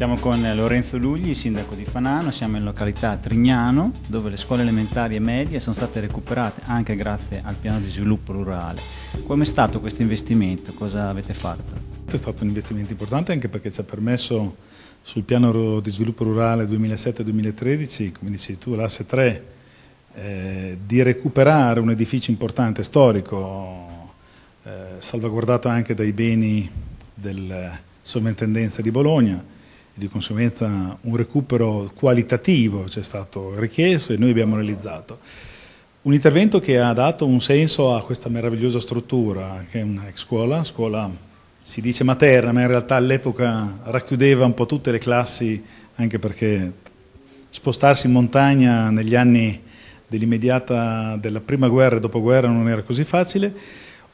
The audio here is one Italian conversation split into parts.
Siamo con Lorenzo Lugli, sindaco di Fanano, siamo in località Trignano, dove le scuole elementari e medie sono state recuperate anche grazie al piano di sviluppo rurale. Com'è stato questo investimento? Cosa avete fatto? È stato un investimento importante anche perché ci ha permesso sul piano di sviluppo rurale 2007-2013, come dici tu, l'asse 3, eh, di recuperare un edificio importante, storico, eh, salvaguardato anche dai beni della eh, sovrintendenza di Bologna, di conseguenza un recupero qualitativo c'è stato richiesto e noi abbiamo realizzato. Un intervento che ha dato un senso a questa meravigliosa struttura, che è una ex scuola, scuola si dice materna, ma in realtà all'epoca racchiudeva un po' tutte le classi, anche perché spostarsi in montagna negli anni dell'immediata della prima guerra e dopoguerra non era così facile.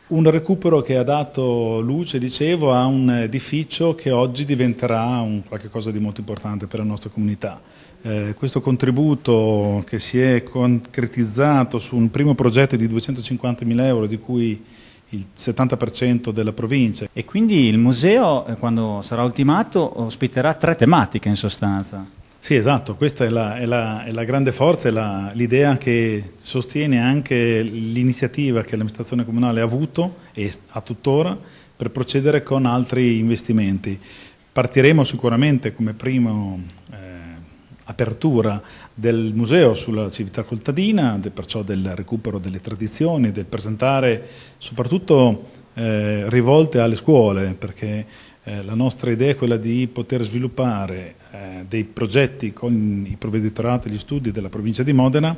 Un recupero che ha dato luce, dicevo, a un edificio che oggi diventerà qualcosa di molto importante per la nostra comunità. Eh, questo contributo che si è concretizzato su un primo progetto di 250.000 euro, di cui il 70% della provincia. E quindi il museo, eh, quando sarà ultimato, ospiterà tre tematiche in sostanza. Sì, esatto, questa è la, è la, è la grande forza, è l'idea che sostiene anche l'iniziativa che l'amministrazione comunale ha avuto e ha tuttora per procedere con altri investimenti. Partiremo sicuramente come prima eh, apertura del museo sulla civiltà contadina, de, perciò del recupero delle tradizioni, del presentare soprattutto eh, rivolte alle scuole, perché eh, la nostra idea è quella di poter sviluppare eh, dei progetti con i provveditorati e gli studi della provincia di Modena,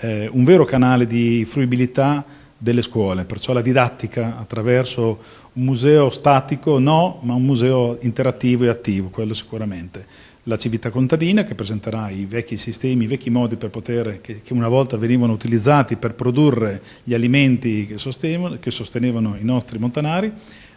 eh, un vero canale di fruibilità delle scuole, perciò la didattica attraverso un museo statico no, ma un museo interattivo e attivo, quello sicuramente. La civiltà contadina che presenterà i vecchi sistemi, i vecchi modi per poter, che, che, una volta venivano utilizzati per produrre gli alimenti che, sostenevano, che sostenevano i nostri montanari,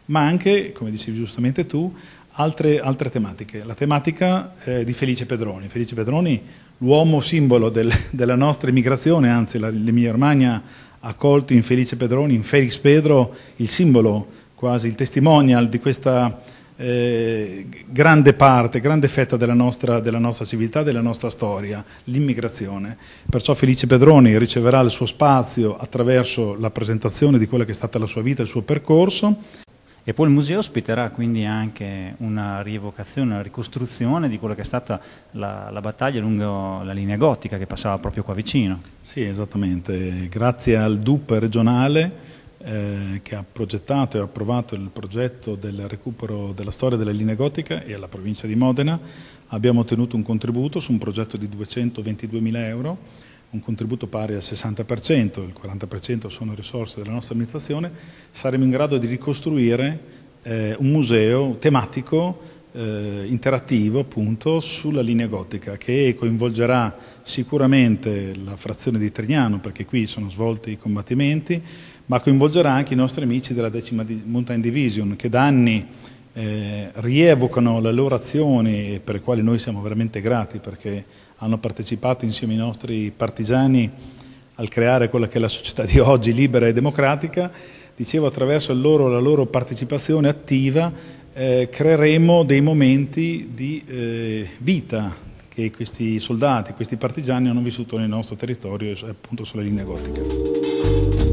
ma anche, come dicevi giustamente tu, altre, altre tematiche. La tematica eh, di Felice Pedroni. Felice Pedroni, l'uomo simbolo del, della nostra immigrazione, anzi l'Emilia Romagna ha colto in Felice Pedroni, in Felix Pedro, il simbolo, quasi il testimonial di questa eh, grande parte, grande fetta della nostra, della nostra civiltà, della nostra storia, l'immigrazione. Perciò Felice Pedroni riceverà il suo spazio attraverso la presentazione di quella che è stata la sua vita, il suo percorso. E poi il museo ospiterà quindi anche una rievocazione, una ricostruzione di quella che è stata la, la, battaglia lungo la linea gotica che passava proprio qua vicino. Sì, esattamente. Grazie al DUP regionale eh, che ha progettato e approvato il progetto del recupero della storia della linea gotica e alla provincia di Modena abbiamo ottenuto un contributo su un progetto di 222.000 euro un contributo pari al 60%, il 40% sono risorse della nostra amministrazione, saremo in grado di ricostruire eh, un museo tematico eh, interattivo appunto sulla linea gotica che coinvolgerà sicuramente la frazione di Trignano perché qui sono svolti i combattimenti ma coinvolgerà anche i nostri amici della decima di Mountain Division che da anni eh, rievocano le loro azioni e per le quali noi siamo veramente grati perché hanno partecipato insieme ai nostri partigiani al creare quella che è la società di oggi, libera e democratica, dicevo attraverso loro, la loro partecipazione attiva eh, creeremo dei momenti di eh, vita che questi soldati, questi partigiani hanno vissuto nel nostro territorio, appunto sulla linea gotica.